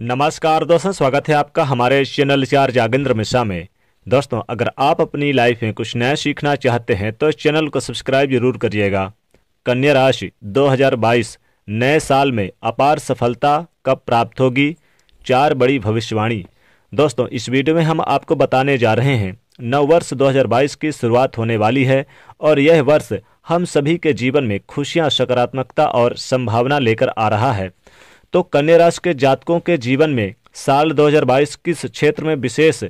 नमस्कार दोस्तों स्वागत है आपका हमारे चैनल चार जागेंद्र मिश्रा में दोस्तों अगर आप अपनी लाइफ में कुछ नया सीखना चाहते हैं तो चैनल को सब्सक्राइब जरूर करिएगा कन्या राशि 2022 नए साल में अपार सफलता कब प्राप्त होगी चार बड़ी भविष्यवाणी दोस्तों इस वीडियो में हम आपको बताने जा रहे हैं नव वर्ष 2022 की शुरुआत होने वाली है और यह वर्ष हम सभी के जीवन में खुशियाँ सकारात्मकता और संभावना लेकर आ रहा है तो कन्या राशि के जातकों के जीवन में साल 2022 किस क्षेत्र में विशेष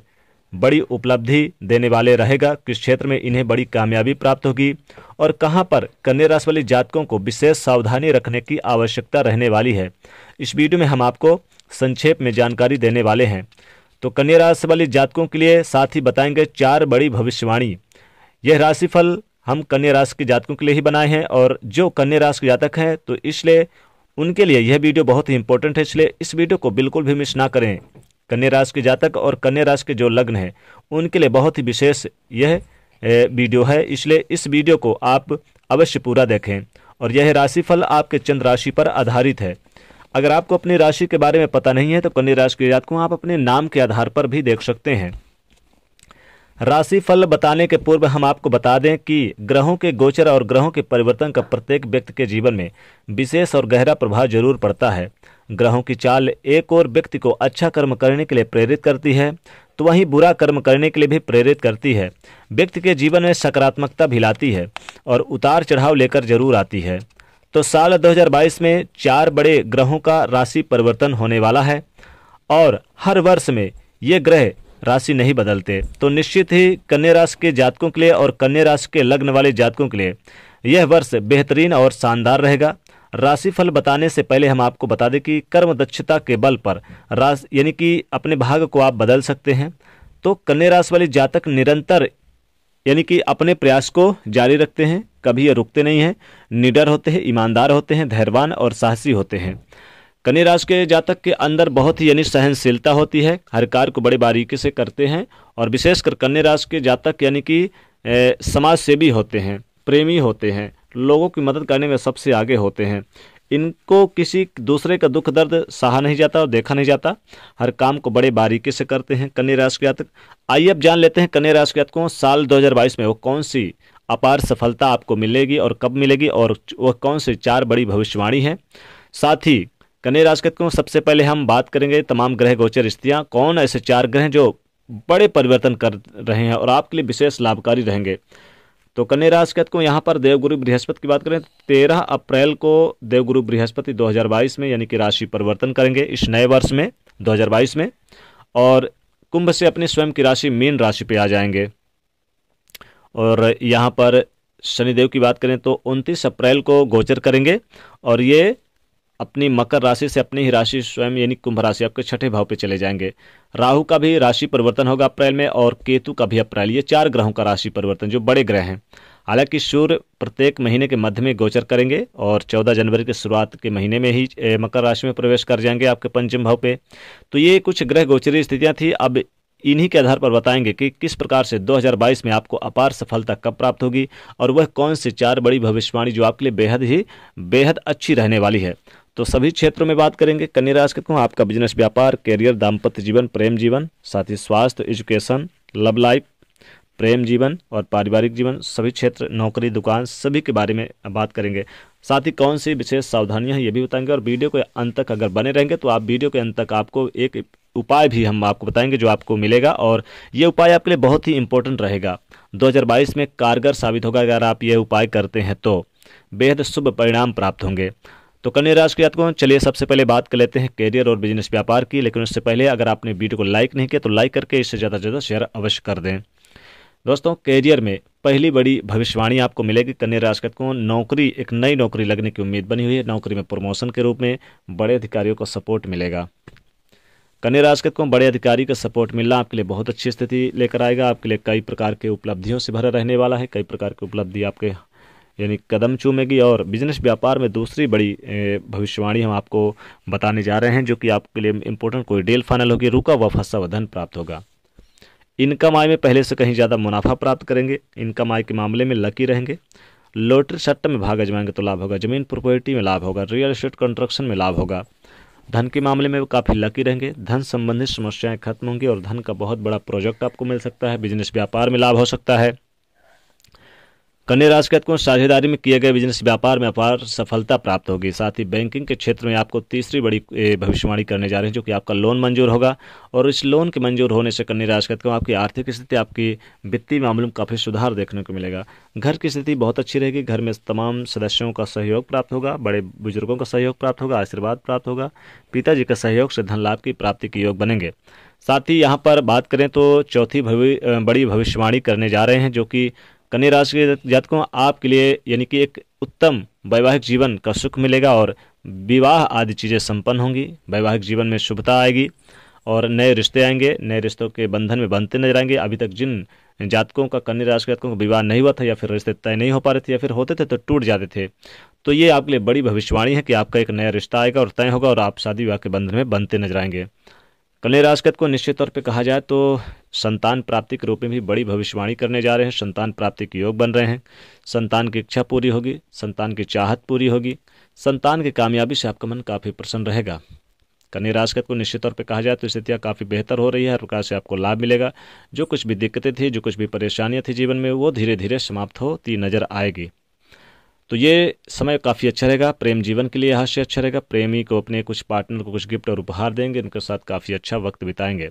बड़ी उपलब्धि देने वाले रहेगा किस क्षेत्र में इन्हें बड़ी कामयाबी प्राप्त होगी और कहां पर कन्या राशि वाले जातकों को विशेष सावधानी रखने की आवश्यकता रहने वाली है इस वीडियो में हम आपको संक्षेप में जानकारी देने वाले हैं तो कन्या राशि वाले जातकों के लिए साथ ही बताएंगे चार बड़ी भविष्यवाणी यह राशिफल हम कन्या राशि के जातकों के लिए ही बनाए हैं और जो कन्या राशि के जातक हैं तो इसलिए उनके लिए यह वीडियो बहुत ही इंपॉर्टेंट है इसलिए इस वीडियो को बिल्कुल भी मिस ना करें कन्या राशि के जातक और कन्या राशि के जो लग्न है उनके लिए बहुत ही विशेष यह वीडियो है इसलिए इस वीडियो को आप अवश्य पूरा देखें और यह राशिफल आपके चंद्र राशि पर आधारित है अगर आपको अपनी राशि के बारे में पता नहीं है तो कन्या राशि के जातकों आप अपने नाम के आधार पर भी देख सकते हैं राशि फल बताने के पूर्व हम आपको बता दें कि ग्रहों के गोचर और ग्रहों के परिवर्तन का प्रत्येक व्यक्ति के जीवन में विशेष और गहरा प्रभाव जरूर पड़ता है ग्रहों की चाल एक और व्यक्ति को अच्छा कर्म करने के लिए प्रेरित करती है तो वहीं बुरा कर्म करने के लिए भी प्रेरित करती है व्यक्ति के जीवन में सकारात्मकता भी लाती है और उतार चढ़ाव लेकर जरूर आती है तो साल 2022 में चार बड़े ग्रहों का राशि परिवर्तन होने वाला है और हर वर्ष में ये ग्रह राशि नहीं बदलते तो निश्चित ही कन्या राशि के जातकों के लिए और कन्या राशि के लग्न वाले जातकों के लिए यह वर्ष बेहतरीन और शानदार रहेगा राशिफल बताने से पहले हम आपको बता दें कि कर्म दक्षता के बल पर राश यानी कि अपने भाग को आप बदल सकते हैं तो कन्या राशि वाले जातक निरंतर यानी कि अपने प्रयास को जारी रखते हैं कभी ये रुकते नहीं हैं निडर होते हैं ईमानदार होते हैं धैर्यवान और साहसी होते हैं कन्या राशि के जातक के अंदर बहुत ही यानी सहनशीलता होती है हर कार्य को बड़े बारीकी से करते हैं और विशेषकर कन्या राशि के जातक यानी कि समाज सेवी होते हैं प्रेमी होते हैं लोगों की मदद करने में सबसे आगे होते हैं इनको किसी दूसरे का दुख दर्द सहा नहीं जाता और देखा नहीं जाता हर काम को बड़े बारीकी से करते हैं कन्या राशि के जातक आइए अब जान लेते हैं कन्या राशि के जातकों साल 2022 में वो कौन सी अपार सफलता आपको मिलेगी और कब मिलेगी और वह कौन से चार बड़ी भविष्यवाणी है साथ ही कन्या राजकत को सबसे पहले हम बात करेंगे तमाम ग्रह गोचर स्थितियाँ कौन ऐसे चार ग्रह जो बड़े परिवर्तन कर रहे हैं और आपके लिए विशेष लाभकारी रहेंगे तो कन्या राजकत को यहाँ पर देवगुरु बृहस्पति की बात करें तो तेरह अप्रैल को देवगुरु बृहस्पति 2022 में यानी कि राशि परिवर्तन करेंगे इस नए वर्ष में 2022 में और कुंभ से अपने स्वयं की राशि मीन राशि पे आ जाएंगे और यहाँ पर शनिदेव की बात करें तो 29 अप्रैल को गोचर करेंगे और ये अपनी मकर राशि से अपनी ही राशि स्वयं यानी कुंभ राशि आपके छठे भाव पे चले जाएंगे राहु का भी राशि परिवर्तन होगा अप्रैल में और केतु का भी अप्रैल ये चार ग्रहों का राशि परिवर्तन जो बड़े ग्रह हैं हालांकि सूर्य प्रत्येक महीने के मध्य में गोचर करेंगे और 14 जनवरी के शुरुआत के महीने में ही मकर राशि में प्रवेश कर जाएंगे आपके पंचम भाव पे तो ये कुछ ग्रह गोचरी स्थितियाँ थी अब इन्हीं के आधार पर बताएंगे कि किस प्रकार से 2022 में आपको अपार सफलता कब प्राप्त होगी और वह कौन सी चार बड़ी भविष्यवाणी जो आपके लिए बेहद ही बेहद अच्छी रहने वाली है तो सभी क्षेत्रों में बात करेंगे कन्या राशि को आपका बिजनेस व्यापार कैरियर दाम्पत्य जीवन प्रेम जीवन साथ ही स्वास्थ्य एजुकेशन लव लाइफ प्रेम जीवन और पारिवारिक जीवन सभी क्षेत्र नौकरी दुकान सभी के बारे में बात करेंगे साथ ही कौन सी विशेष सावधानियां हैं ये भी बताएंगे और वीडियो के अंत तक अगर बने रहेंगे तो आप वीडियो के अंत तक आपको एक उपाय भी हम आपको बताएंगे जो आपको मिलेगा और ये उपाय आपके लिए बहुत ही इंपॉर्टेंट रहेगा 2022 में कारगर साबित होगा अगर आप ये उपाय करते हैं तो बेहद शुभ परिणाम प्राप्त होंगे तो कन्या राशि के जातकों चलिए सबसे पहले बात कर लेते हैं करियर और बिजनेस व्यापार की लेकिन उससे पहले अगर आपने वीडियो को लाइक नहीं किया तो लाइक करके इससे ज़्यादा से ज़्यादा शेयर अवश्य कर दें दोस्तों करियर में पहली बड़ी भविष्यवाणी आपको मिलेगी कन्या राशि के जातकों नौकरी एक नई नौकरी लगने की उम्मीद बनी हुई है नौकरी में प्रमोशन के रूप में बड़े अधिकारियों को सपोर्ट मिलेगा कन्या राशि को बड़े अधिकारी का सपोर्ट मिलना आपके लिए बहुत अच्छी स्थिति लेकर आएगा आपके लिए कई प्रकार के उपलब्धियों से भरा रहने वाला है कई प्रकार की उपलब्धि आपके यानी कदम चूमेगी और बिजनेस व्यापार में दूसरी बड़ी भविष्यवाणी हम आपको बताने जा रहे हैं जो कि आपके लिए इम्पोर्टेंट कोई डील फाइनल होगी रुका व फंसा व धन प्राप्त होगा इनकम आय में पहले से कहीं ज़्यादा मुनाफा प्राप्त करेंगे इनकम आय के मामले में लकी रहेंगे लॉटरी सट्टा में भाग आजमाएंगे तो लाभ होगा जमीन प्रॉपर्टी में लाभ होगा रियल एस्टेट कंस्ट्रक्शन में लाभ होगा धन के मामले में काफ़ी लकी रहेंगे धन संबंधित समस्याएं खत्म होंगी और धन का बहुत बड़ा प्रोजेक्ट आपको मिल सकता है बिजनेस व्यापार में लाभ हो सकता है कन्या राशि के को साझेदारी में किए गए बिजनेस व्यापार में अपार सफलता प्राप्त होगी साथ ही बैंकिंग के क्षेत्र में आपको तीसरी बड़ी भविष्यवाणी करने जा रहे हैं जो कि आपका लोन मंजूर होगा और इस लोन के मंजूर होने से कन्या राशि के को आपकी आर्थिक स्थिति आपकी वित्तीय मामलों में काफ़ी सुधार देखने को मिलेगा घर की स्थिति बहुत अच्छी रहेगी घर में तमाम सदस्यों का सहयोग प्राप्त होगा बड़े बुजुर्गों का सहयोग प्राप्त होगा आशीर्वाद प्राप्त होगा पिताजी का सहयोग से धन लाभ की प्राप्ति के योग बनेंगे साथ ही यहाँ पर बात करें तो चौथी बड़ी भविष्यवाणी करने जा रहे हैं जो कि कन्या राशि के जातकों आपके लिए यानी कि एक उत्तम वैवाहिक जीवन का सुख मिलेगा और विवाह आदि चीज़ें संपन्न होंगी वैवाहिक जीवन में शुभता आएगी और नए रिश्ते आएंगे नए रिश्तों के बंधन में बनते नजर आएंगे अभी तक जिन जातकों का कन्या राशि के जातकों का विवाह नहीं हुआ था या फिर रिश्ते तय नहीं हो पा रहे थे या फिर होते थे तो टूट जाते थे तो ये आपके लिए बड़ी भविष्यवाणी है कि आपका एक नया रिश्ता आएगा और तय होगा और आप शादी विवाह के बंधन में बनते नजर आएंगे कन्या राशि को निश्चित तौर पर कहा जाए तो संतान प्राप्ति के रूप में भी बड़ी भविष्यवाणी करने जा रहे हैं संतान प्राप्ति के योग बन रहे हैं संतान की इच्छा पूरी होगी संतान की चाहत पूरी होगी संतान की कामयाबी से आपका मन काफ़ी प्रसन्न रहेगा कन्या राशि को निश्चित तौर पर कहा जाए तो स्थितियाँ काफ़ी बेहतर हो रही है हर प्रकार से आपको लाभ मिलेगा जो कुछ भी दिक्कतें थी जो कुछ भी परेशानियाँ थी जीवन में वो धीरे धीरे समाप्त होती नजर आएगी तो ये समय काफ़ी अच्छा रहेगा प्रेम जीवन के लिए यहाँ से अच्छा रहेगा प्रेमी को अपने कुछ पार्टनर को कुछ गिफ्ट और उपहार देंगे उनके साथ काफ़ी अच्छा वक्त बिताएंगे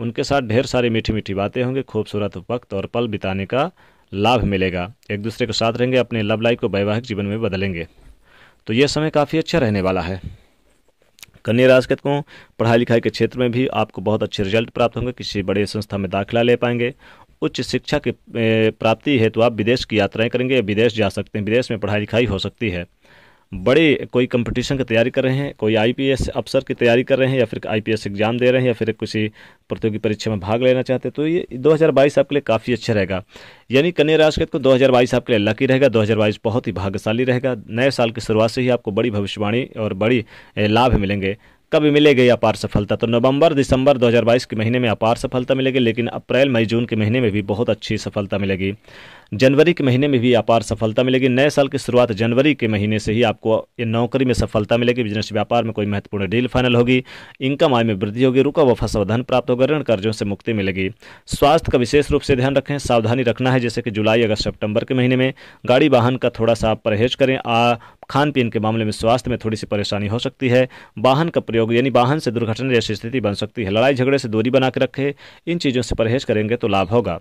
उनके साथ ढेर सारी मीठी मीठी बातें होंगी खूबसूरत वक्त और पल बिताने का लाभ मिलेगा एक दूसरे के साथ रहेंगे अपने लव लाइफ को वैवाहिक जीवन में बदलेंगे तो यह समय काफ़ी अच्छा रहने वाला है कन्या राज को पढ़ाई लिखाई के क्षेत्र में भी आपको बहुत अच्छे रिजल्ट प्राप्त होंगे किसी बड़े संस्था में दाखिला ले पाएंगे उच्च शिक्षा की प्राप्ति है तो आप विदेश की यात्राएं करेंगे विदेश जा सकते हैं विदेश में पढ़ाई लिखाई हो सकती है बड़े कोई कंपटीशन की तैयारी कर रहे हैं कोई आईपीएस अफसर की तैयारी कर रहे हैं या फिर आईपीएस एग्ज़ाम दे रहे हैं या फिर किसी प्रतियोगी परीक्षा में भाग लेना चाहते हैं तो ये 2022 आपके लिए काफ़ी अच्छा रहेगा यानी कन्या राशि को 2022 आपके लिए लकी रहेगा 2022 बहुत ही भाग्यशाली रहेगा नए साल की शुरुआत से ही आपको बड़ी भविष्यवाणी और बड़ी लाभ मिलेंगे कभी मिलेगी अपार सफलता तो नवंबर दिसंबर 2022 के महीने में अपार सफलता मिलेगी लेकिन अप्रैल मई जून के महीने में भी बहुत अच्छी सफलता मिलेगी जनवरी के महीने में भी अपार सफलता मिलेगी नए साल की शुरुआत जनवरी के महीने से ही आपको नौकरी में सफलता मिलेगी बिजनेस व्यापार में कोई महत्वपूर्ण डील फाइनल होगी इनकम आय में वृद्धि होगी रुका व फसल धन प्राप्त होगा ऋण कर्जों से मुक्ति मिलेगी स्वास्थ्य का विशेष रूप से ध्यान रखें सावधानी रखना है जैसे कि जुलाई अगस्त सेप्टेम्बर के महीने में गाड़ी वाहन का थोड़ा सा परहेज करें आ खान पीन के मामले में स्वास्थ्य में थोड़ी सी परेशानी हो सकती है वाहन का प्रयोग यानी वाहन से दुर्घटना जैसी स्थिति बन सकती है लड़ाई झगड़े से दूरी बना रखें इन चीज़ों से परहेज करेंगे तो लाभ होगा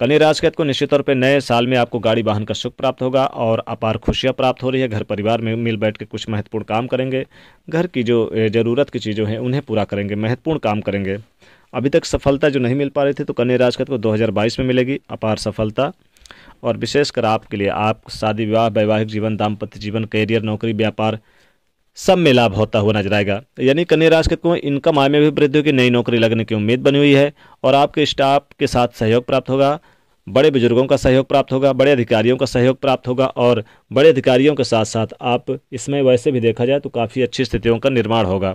कन्या राशि के को निश्चित तौर पर नए साल में आपको गाड़ी वाहन का सुख प्राप्त होगा और अपार खुशियाँ प्राप्त हो रही है घर परिवार में मिल बैठ के कुछ महत्वपूर्ण काम करेंगे घर की जो ज़रूरत की चीज़ें हैं उन्हें पूरा करेंगे महत्वपूर्ण काम करेंगे अभी तक सफलता जो नहीं मिल पा रही थी तो कन्या राशि को 2022 में मिलेगी अपार सफलता और विशेषकर आपके लिए आप शादी विवाह वैवाहिक जीवन दाम्पत्य जीवन करियर नौकरी व्यापार सब में लाभ होता हुआ नजर आएगा यानी कन्या राशि के को इनकम आय में भी वृद्धि होगी नई नौकरी लगने की उम्मीद बनी हुई है और आपके स्टाफ के साथ सहयोग प्राप्त होगा बड़े बुजुर्गों का सहयोग प्राप्त होगा बड़े अधिकारियों का सहयोग प्राप्त होगा और बड़े अधिकारियों के साथ साथ आप इसमें वैसे भी देखा जाए तो काफ़ी अच्छी स्थितियों का निर्माण होगा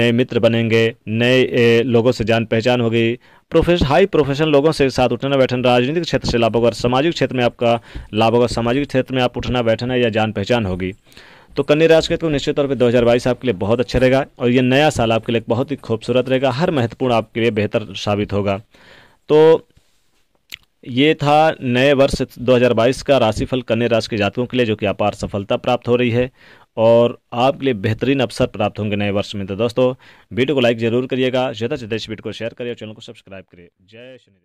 नए मित्र बनेंगे नए लोगों से जान पहचान होगी प्रोफेशन हाई प्रोफेशनल लोगों से साथ उठना बैठना राजनीतिक क्षेत्र से लाभ होगा सामाजिक क्षेत्र में आपका लाभ होगा सामाजिक क्षेत्र में आप उठना बैठना या जान पहचान होगी तो कन्या राशि के तो निश्चित तौर पर दो आपके लिए बहुत अच्छा रहेगा और ये नया साल आपके लिए बहुत ही खूबसूरत रहेगा हर महत्वपूर्ण आपके लिए बेहतर साबित होगा तो ये था नए वर्ष 2022 का राशिफल कन्या राशि के जातकों के लिए जो कि अपार सफलता प्राप्त हो रही है और आपके लिए बेहतरीन अवसर प्राप्त होंगे नए वर्ष में तो दोस्तों वीडियो को लाइक जरूर करिएगा ज़्यादा से ज़्यादा इस वीडियो को शेयर करिए और चैनल को सब्सक्राइब करिए जय शनिदेव